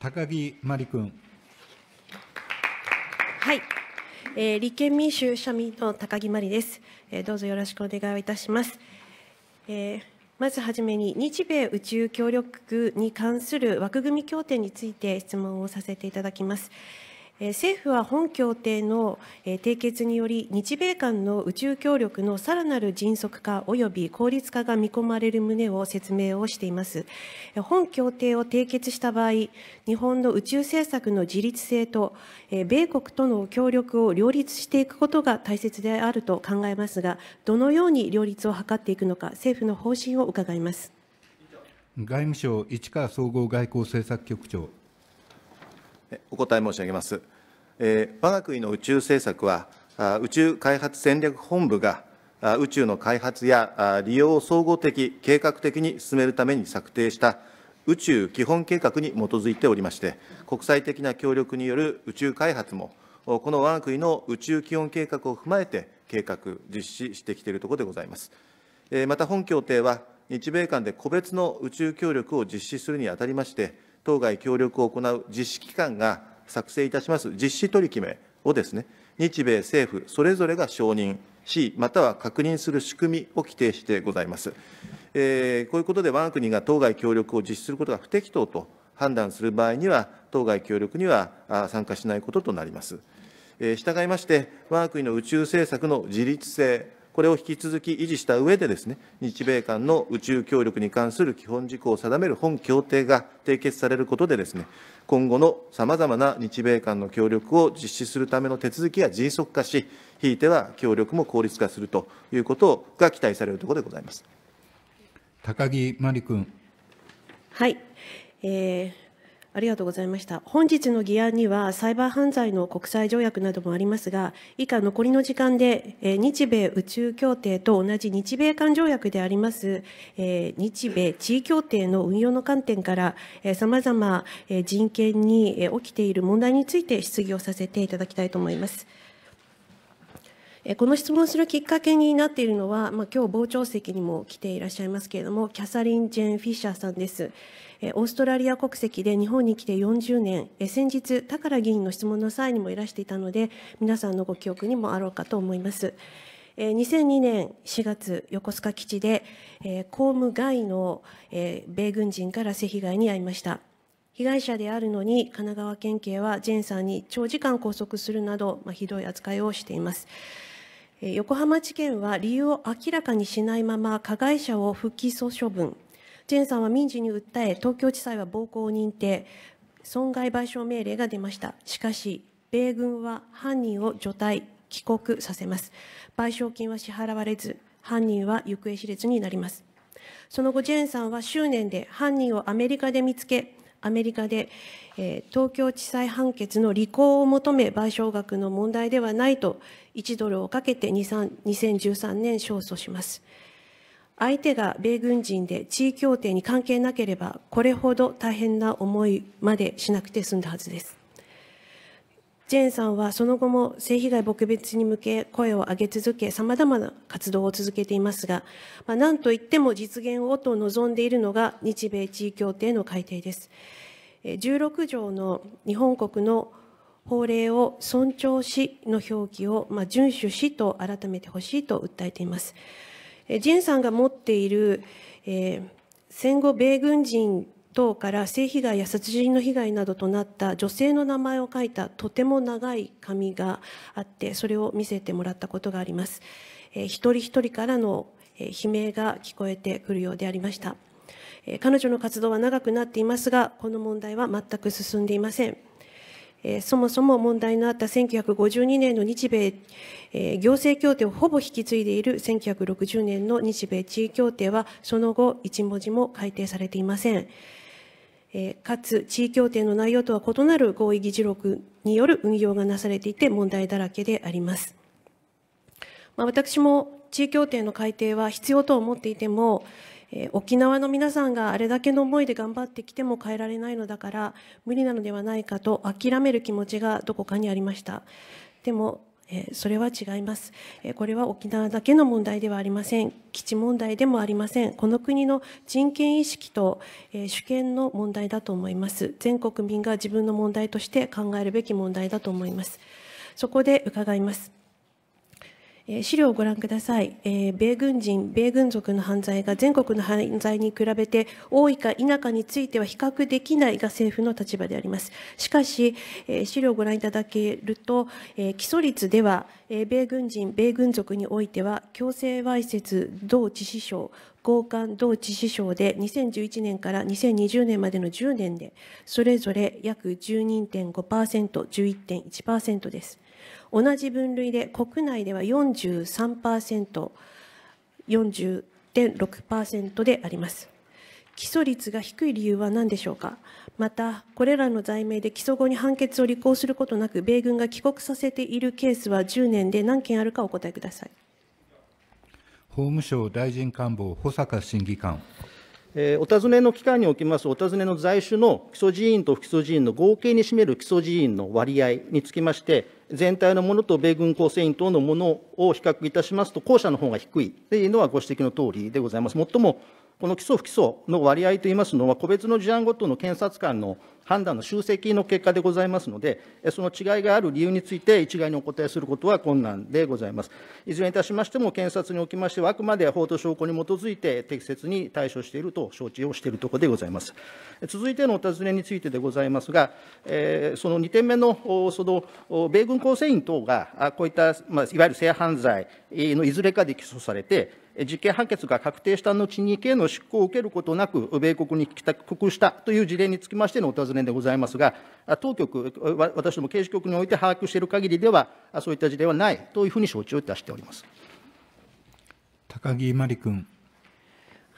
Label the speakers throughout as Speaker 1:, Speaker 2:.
Speaker 1: 高木真理君。
Speaker 2: はい、えー、立憲民主社民の高木真理です、えー、どうぞよろしくお願いいたします。えーまずはじめに日米宇宙協力に関する枠組み協定について質問をさせていただきます。政府は本協定の締結により、日米間の宇宙協力のさらなる迅速化及び効率化が見込まれる旨を説明をしています。本協定を締結した場合、日本の宇宙政策の自立性と、米国との協力を両立していくことが大切であると考えますが、どのように両立を図っていくのか、政府の方針を伺います。
Speaker 3: 外
Speaker 1: 務省市川総合外交政策局長
Speaker 3: お答え申し上げます。えー、我が国の宇宙政策は、宇宙開発戦略本部が宇宙の開発や利用を総合的、計画的に進めるために策定した宇宙基本計画に基づいておりまして、国際的な協力による宇宙開発も、この我が国の宇宙基本計画を踏まえて計画、実施してきているところでございます。また本協定は、日米間で個別の宇宙協力を実施するにあたりまして、当該協力を行う実施機関が作成いたします実施取り決めをですね、日米政府それぞれが承認し、または確認する仕組みを規定してございます。えー、こういうことで、我が国が当該協力を実施することが不適当と判断する場合には、当該協力には参加しないこととなります。えー、従いまして、我が国の宇宙政策の自立性これを引き続き維持した上でですね、日米間の宇宙協力に関する基本事項を定める本協定が締結されることでですね、今後のさまざまな日米間の協力を実施するための手続きが迅速化し、ひいては協力も効率化するということが期待されるところでございます。
Speaker 1: 高木真理君。
Speaker 2: はい、えーありがとうございました。本日の議案には、サイバー犯罪の国際条約などもありますが、以下残りの時間で、え日米宇宙協定と同じ日米間条約であります、え日米地位協定の運用の観点から、えま様々、え人権に起きている問題について質疑をさせていただきたいと思います。この質問するきっかけになっているのは、まあ、今日傍聴席にも来ていらっしゃいますけれどもキャサリン・ジェン・フィッシャーさんですオーストラリア国籍で日本に来て40年先日高良議員の質問の際にもいらしていたので皆さんのご記憶にもあろうかと思います2002年4月横須賀基地で公務外の米軍人から性被害に遭いました被害者であるのに神奈川県警はジェンさんに長時間拘束するなど、まあ、ひどい扱いをしています。横浜地検は理由を明らかにしないまま加害者を不起訴処分ジェンさんは民事に訴え東京地裁は暴行を認定損害賠償命令が出ましたしかし米軍は犯人を除隊帰国させます賠償金は支払われず犯人は行方知れずになりますその後ジェーンさんは執念で犯人をアメリカで見つけアメリカで、えー、東京地裁判決の履行を求め賠償額の問題ではないと1ドルをかけて2013年勝訴します相手が米軍人で地位協定に関係なければこれほど大変な思いまでしなくて済んだはずですジェーンさんはその後も性被害撲滅に向け声を上げ続け、様々な活動を続けていますが、まあ、なんといっても実現をと望んでいるのが日米地位協定の改定です。16条の日本国の法令を尊重しの表記を、まあ、遵守しと改めてほしいと訴えています。ジェンさんが持っている、えー、戦後米軍人等から性被害や殺人の被害などとなった女性の名前を書いたとても長い紙があってそれを見せてもらったことがあります、えー、一人一人からの悲鳴が聞こえてくるようでありました彼女の活動は長くなっていますがこの問題は全く進んでいませんそもそも問題のあった1952年の日米行政協定をほぼ引き継いでいる1960年の日米地位協定はその後一文字も改定されていません。えかつ地位協定の内容とは異なる合意議事録による運用がなされていて問題だらけであります。まあ、私も地位協定の改定は必要と思っていても、え沖縄の皆さんがあれだけの思いで頑張ってきても変えられないのだから無理なのではないかと諦める気持ちがどこかにありました。でもえそれは違います、えこれは沖縄だけの問題ではありません基地問題でもありませんこの国の人権意識と、え主権の問題だと思います全国民が自分の問題として考えるべき問題だと思いますそこで伺います資料をご覧ください、え米軍人、米軍族の犯罪が全国の犯罪に比べて多いか否かについては比較できないが政府の立場であります。しかし、え資料をご覧いただけると、え基礎率では、え米軍人、米軍族においては、強制わいせつ同致死傷、強姦同致死傷で2011年から2020年までの10年で、それぞれ約12.5%、11.1%です。同じ分類で国内では43%、40.6%であります。起訴率が低い理由は何でしょうかまた、これらの罪名で起訴後に判決を履行することなく、米軍が帰国させているケースは10年で何件あるかお答えください。
Speaker 1: 法務省大臣官房保坂審議官。
Speaker 4: えー、お尋ねの機関におきますお尋ねの在種の基礎人員と不起訴人員の合計に占める基礎人員の割合につきまして、全体のものと米軍構成員等のものを比較いたしますと、後者の方が低いというのはご指摘のとおりでございます。最もこの起訴不起訴の割合といいますのは、個別の事案ごとの検察官の判断の集積の結果でございますので、その違いがある理由について、一概にお答えすることは困難でございます。いずれにいたしましても、検察におきましては、あくまで法と証拠に基づいて適切に対処していると承知をしているところでございます。続いてのお尋ねについてでございますが、その2点目のその米軍構成員等が、こういった、いわゆる性犯罪のいずれかで起訴されて、実刑判決が確定した後に刑の執行を受けることなく、米国に帰国したという事例につきましてのお尋ねでございますが、当局、私ども刑事局において把握している限りでは、そういった事例はないというふうに承知をいたしております高
Speaker 1: 木真理君。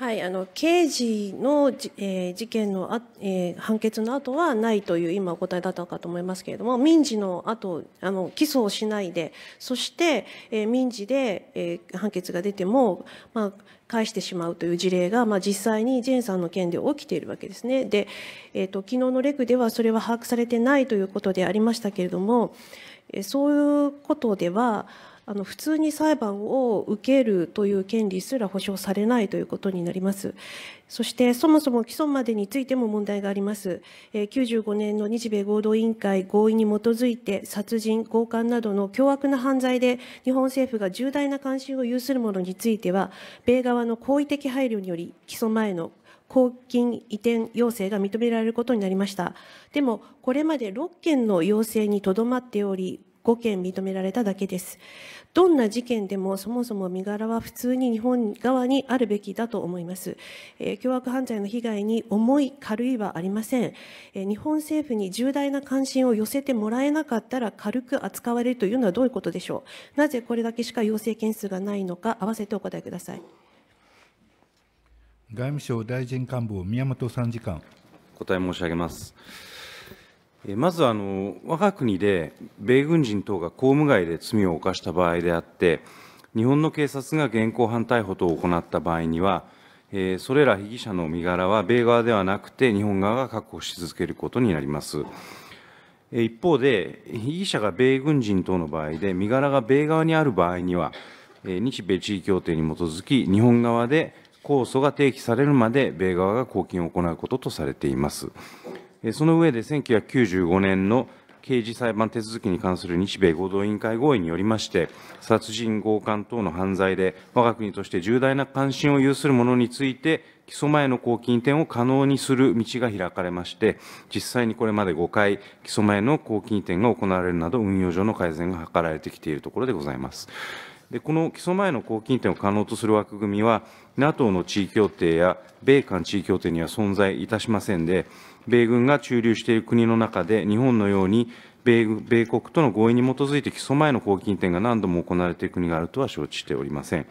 Speaker 2: はい、あの刑事の、えー、事件のあ、えー、判決の後はないという今お答えだったかと思いますけれども民事の後あの起訴をしないでそして、えー、民事で、えー、判決が出ても、まあ、返してしまうという事例が、まあ、実際にジェーンさんの件で起きているわけですね。で、えーと昨日のレクではそれは把握されてないということでありましたけれどもそういうことではあの普通に裁判を受けるという権利すら保障されないということになります。そしてそもそも既存までについても問題があります。95年の日米合同委員会合意に基づいて殺人、強姦などの凶悪な犯罪で日本政府が重大な関心を有するものについては、米側の好意的配慮により既存前の公金移転要請が認められることになりましたでもこれまで6件の要請にとどまっており5件認められただけですどんな事件でもそもそも身柄は普通に日本側にあるべきだと思います、えー、凶悪犯罪の被害に重い軽いはありません、えー、日本政府に重大な関心を寄せてもらえなかったら軽く扱われるというのはどういうことでしょうなぜこれだけしか要請件数がないのか合わせてお答えください
Speaker 1: 外務省大臣官房、宮本参事官。
Speaker 5: 答え申し上げます。まずあの、我が国で米軍人等が公務外で罪を犯した場合であって、日本の警察が現行犯逮捕等を行った場合には、えー、それら被疑者の身柄は米側ではなくて、日本側が確保し続けることになります。一方で、被疑者が米軍人等の場合で、身柄が米側にある場合には、日米地位協定に基づき、日本側で控訴が提起されるまで、米側が公金を行うこととされています。その上で、1995年の刑事裁判手続きに関する日米合同委員会合意によりまして、殺人、強姦等の犯罪で、我が国として重大な関心を有する者について、基礎前の公金移転を可能にする道が開かれまして、実際にこれまで5回、基礎前の公金移転が行われるなど、運用上の改善が図られてきているところでございます。でこの基礎前の公金移転を可能とする枠組みは、NATO の地位協定や米韓地位協定には存在いたしませんで、米軍が駐留している国の中で、日本のように米米国との合意に基づいて基礎前の抗菌点が何度も行われている国があるとは承知しておりません。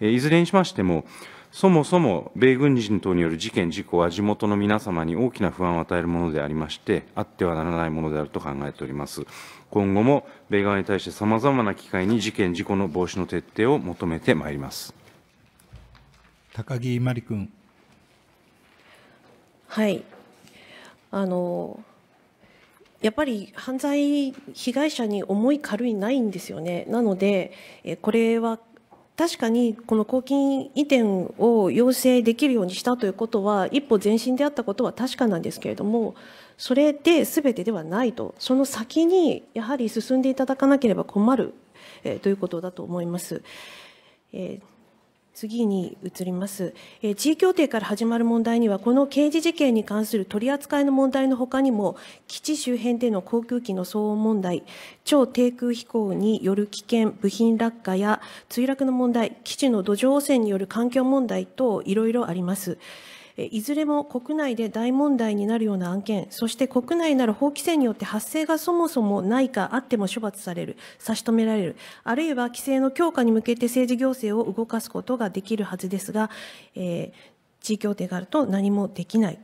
Speaker 5: いずれにしましても、そもそも米軍人等による事件、事故は地元の皆様に大きな不安を与えるものでありまして、あってはならないものであると考えております。今後も米側に対してさまざまな機会に事件、事故の防止の徹底を求めてまいります。
Speaker 1: 高木真理君。
Speaker 2: はいあのやっぱり犯罪被害者に重い軽いないんですよね。なのでこれは確かにこの公金移転を要請できるようにしたということは一歩前進であったことは確かなんですけれどもそれで全てではないとその先にやはり進んでいただかなければ困る、えということだと思います。えー次に移ります、えー、地位協定から始まる問題にはこの刑事事件に関する取り扱いの問題のほかにも基地周辺での航空機の騒音問題超低空飛行による危険部品落下や墜落の問題基地の土壌汚染による環境問題等いろいろあります。いずれも国内で大問題になるような案件、そして国内なら法規制によって発生がそもそもないかあっても処罰される、差し止められる、あるいは規制の強化に向けて政治行政を動かすことができるはずですが、えー、地位協定があると何もできない。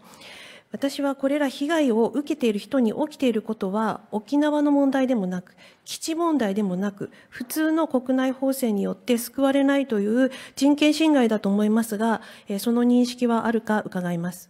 Speaker 2: 私はこれら被害を受けている人に起きていることは沖縄の問題でもなく基地問題でもなく普通の国内法制によって救われないという人権侵害だと思いますがその認識はあるか伺います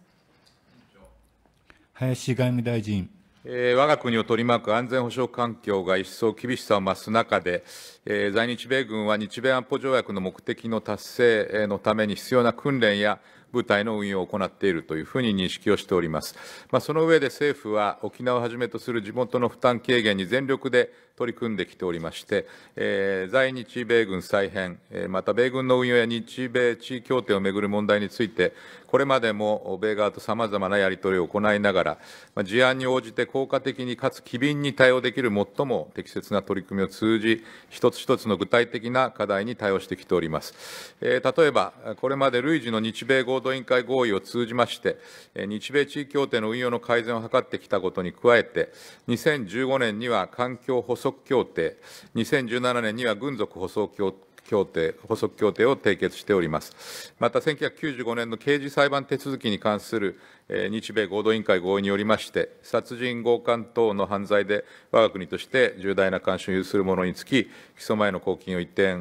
Speaker 1: 林外務大臣。
Speaker 6: えー、我が国を取り巻く安全保障環境が一層厳しさを増す中で、えー、在日米軍は日米安保条約の目的の達成のために必要な訓練や部隊の運用を行っているというふうに認識をしております。まあ、その上で政府は沖縄をはじめとする地元の負担軽減に全力で取り組んできておりまして、えー、在日米軍再編、えー、また米軍の運用や日米地位協定をめぐる問題について、これまでも米側とさまざまなやり取りを行いながら、まあ、事案に応じて効果的にかつ機敏に対応できる最も適切な取り組みを通じ、一つ一つの具体的な課題に対応してきております。えー、例えば、これまで累次の日米合動委員会合意を通じまして、日米地位協定の運用の改善を図ってきたことに加えて、2015年には環境補足協定、2017年には軍属補足協定、協定、補足協定を締結しております。また、1995年の刑事裁判手続きに関する日米合同委員会合意によりまして、殺人、強姦等の犯罪で、我が国として重大な関心を有するものにつき、起訴前の公金を移転、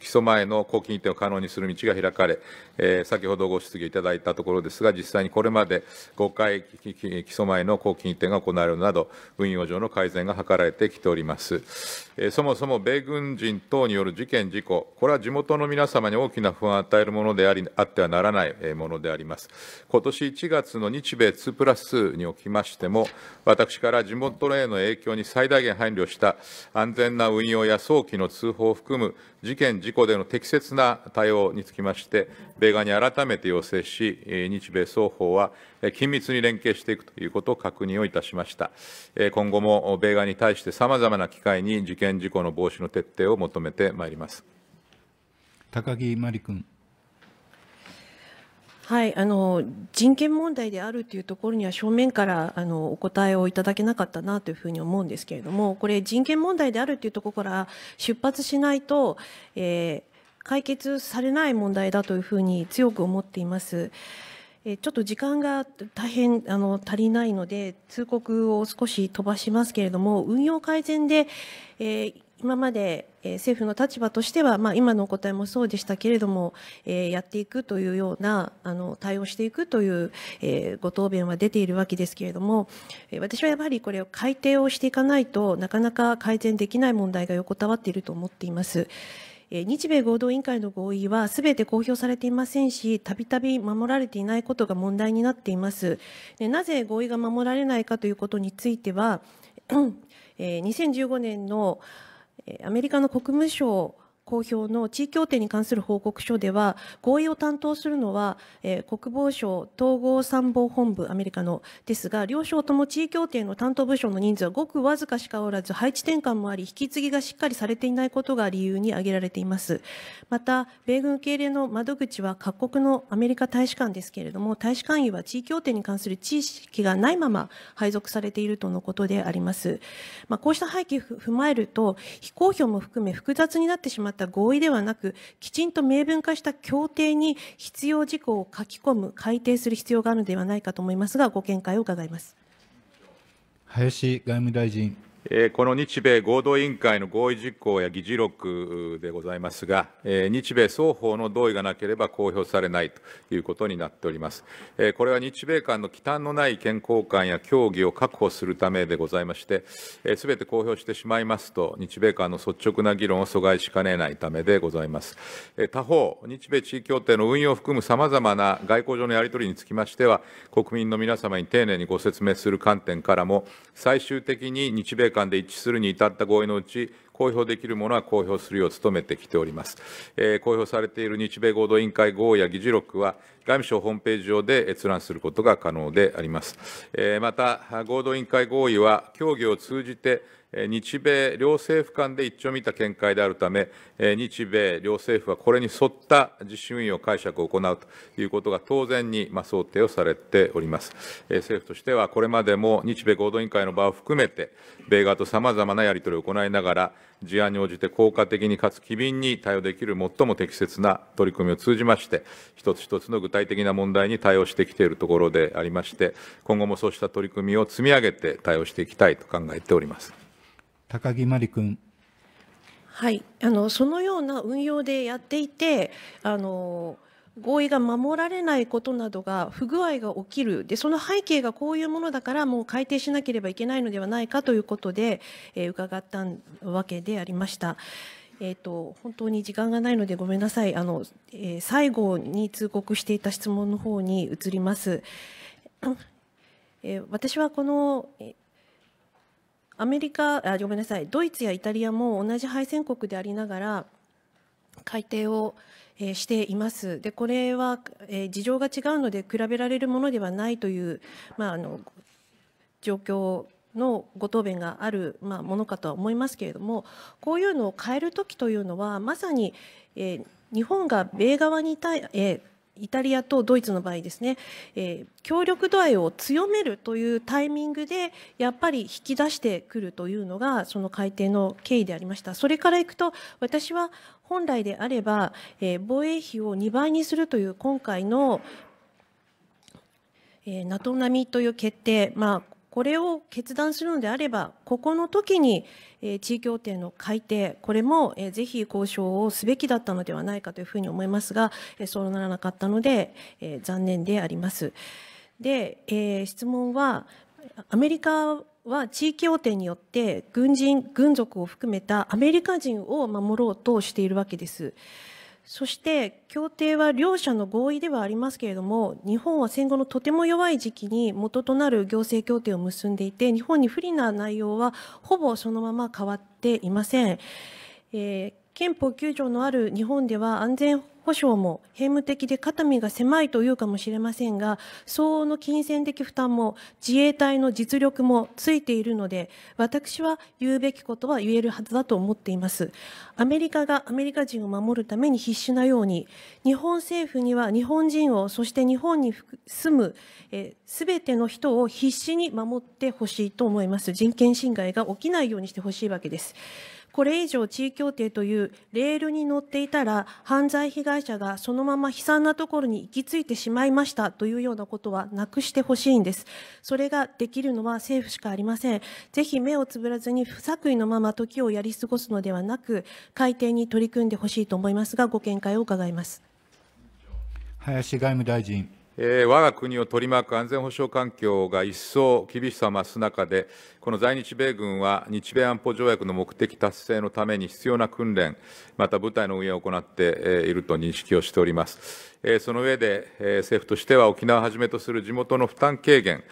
Speaker 6: 起訴前の公金移転を可能にする道が開かれ、先ほどご質疑いただいたところですが、実際にこれまで5回、起訴前の公金移転が行われるなど、運用上の改善が図られてきております。そもそも米軍人等による事件、事故、これは地元の皆様に大きな不安を与えるものであり、あってはならないものであります。今年1月の日米2プラス2におきましても、私から地元への影響に最大限配慮した安全な運用や早期の通報を含む事件・事故での適切な対応につきまして、米側に改めて要請し、日米双方は緊密に連携していくということを確認をいたしました。今後も米側に対してさまざまな機会に事件事故の防止の徹底を求めてまいります。
Speaker 1: 高木真理君。
Speaker 2: はい、あの人権問題であるというところには正面からあのお答えをいただけなかったなというふうに思うんですけれどもこれ人権問題であるというところから出発しないと、えー、解決されない問題だというふうに強く思っています。えちょっと時間が大変あの足りないので通告を少し飛ばしますけれども運用改善で、えー、今まで政府の立場としては、まあ、今のお答えもそうでしたけれども、えー、やっていくというようなあの対応していくという、えー、ご答弁は出ているわけですけれども、え私はやはりこれを改定をしていかないとなかなか改善できない問題が横たわっていると思っています。え日米合同委員会の合意はすべて公表されていませんし、たびたび守られていないことが問題になっています。でなぜ合意が守られないかということについては、え2015年のアメリカの国務省公表の地位協定に関する報告書では合意を担当するのは、えー、国防省統合参謀本部アメリカのですが両省とも地位協定の担当部署の人数はごくわずかしかおらず配置転換もあり引き継ぎがしっかりされていないことが理由に挙げられていますまた米軍受け入れの窓口は各国のアメリカ大使館ですけれども大使館員は地位協定に関する知識がないまま配属されているとのことであります、まあ、こうした背景を踏まえると非公表も含め複雑になってしまった合意ではなくきちんと明文化した協定に必要事項を書き込む改定する必要があるのではないかと思いますがご見解を伺います
Speaker 1: 林外務大臣。
Speaker 6: この日米合同委員会の合意事項や議事録でございますが、日米双方の同意がなければ公表されないということになっております。これは日米間の忌憚のない意見交換や協議を確保するためでございまして、すべて公表してしまいますと、日米間の率直な議論を阻害しかねないためでございます。他方、日米地位協定の運用を含むさまざまな外交上のやり取りにつきましては、国民の皆様に丁寧にご説明する観点からも、最終的に日米間で一致するに至った合意のうち、公表できるものは公表するよう努めてきております。えー、公表されている日米合同委員会合や議事録は、外務省ホームページ上で閲覧することが可能であります。えー、また、合同委員会合意は、協議を通じて、日米両政府間で一丁見た見解であるため、日米両政府はこれに沿った実施運用解釈を行うということが当然に想定をされております。政府としては、これまでも日米合同委員会の場を含めて、米側とさまざまなやり取りを行いながら、事案に応じて効果的にかつ機敏に対応できる最も適切な取り組みを通じまして、一つ一つの具体的な問題に対応してきているところでありまして、今後もそうした取り組みを積み上げて対応していきたいと考えております。
Speaker 1: 高木真理君。
Speaker 2: はい、あのそのような運用でやっていてあの合意が守られないことなどが不具合が起きるでその背景がこういうものだからもう改定しなければいけないのではないかということで、えー、伺ったわけでありました。えーと、本当に時間がないのでごめんなさいあの、えー、最後に通告していた質問の方に移ります。えー、私はこの、えーアメリカあごめんなさいドイツやイタリアも同じ敗戦国でありながら改定を、えー、しています。でこれは、えー、事情が違うので比べられるものではないという、まあ、あの状況のご答弁がある、まあ、ものかとは思いますけれどもこういうのを変える時というのはまさに、えー、日本が米側に対、えーイタリアとドイツの場合ですね、えー、協力度合いを強めるというタイミングでやっぱり引き出してくるというのがその改定の経緯でありましたそれからいくと私は本来であれば、えー、防衛費を2倍にするという今回の NATO 並みという決定、まあ、これを決断するのであれば、ここの時に地位協定の改定、これもぜひ交渉をすべきだったのではないかというふうに思いますが、そうならなかったので、残念であります。で、え質問は、アメリカは地域協定によって軍人、軍属を含めたアメリカ人を守ろうとしているわけです。そして協定は両者の合意ではありますけれども日本は戦後のとても弱い時期に元となる行政協定を結んでいて日本に不利な内容はほぼそのまま変わっていません。えー憲法9条のある日本では安全保障も閉務的で肩身が狭いというかもしれませんが相応の金銭的負担も自衛隊の実力もついているので私は言うべきことは言えるはずだと思っていますアメリカがアメリカ人を守るために必死なように日本政府には日本人をそして日本に住むすべ、ての人を必死に守ってほしいと思います人権侵害が起きないようにしてほしいわけですこれ以上地位協定というレールに乗っていたら犯罪被害者がそのまま悲惨なところに行き着いてしまいましたというようなことはなくしてほしいんですそれができるのは政府しかありませんぜひ目をつぶらずに不作為のまま時をやり過ごすのではなく改定に取り組んでほしいと思いますがご見解を伺います
Speaker 1: 林外務大臣
Speaker 6: えー、我が国を取り巻く安全保障環境が一層厳しさを増す中で、この在日米軍は日米安保条約の目的達成のために必要な訓練、また部隊の運営を行っていると認識をしております。その上で、政府としては沖縄をはじめとする地元の負担軽減、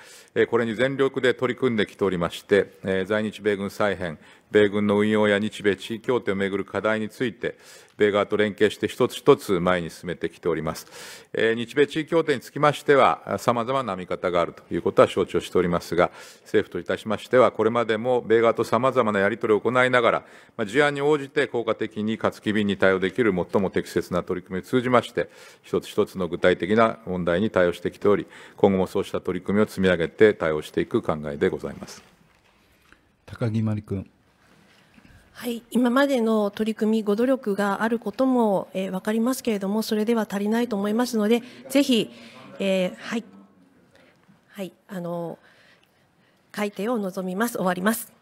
Speaker 6: これに全力で取り組んできておりまして、在日米軍再編、米軍の運用や日米地位協定をめぐる課題について、米側と連携して一つ一つ前に進めてきております。えー、日米地位協定につきましては、さまざまな見方があるということは承知をしておりますが、政府といたしましては、これまでも米側とさまざまなやり取りを行いながら、まあ、事案に応じて効果的にかつ機敏に対応できる最も適切な取り組みを通じまして、一つ一つの具体的な問題に対応してきており、今後もそうした取り組みを積み上げて対応していく考
Speaker 1: えでございます。高木真理君。
Speaker 2: はい、今までの取り組み、ご努力があることも、えー、分かりますけれども、それでは足りないと思いますので、ぜひ、えー、はい、はい、あの改定を望みます。終わります。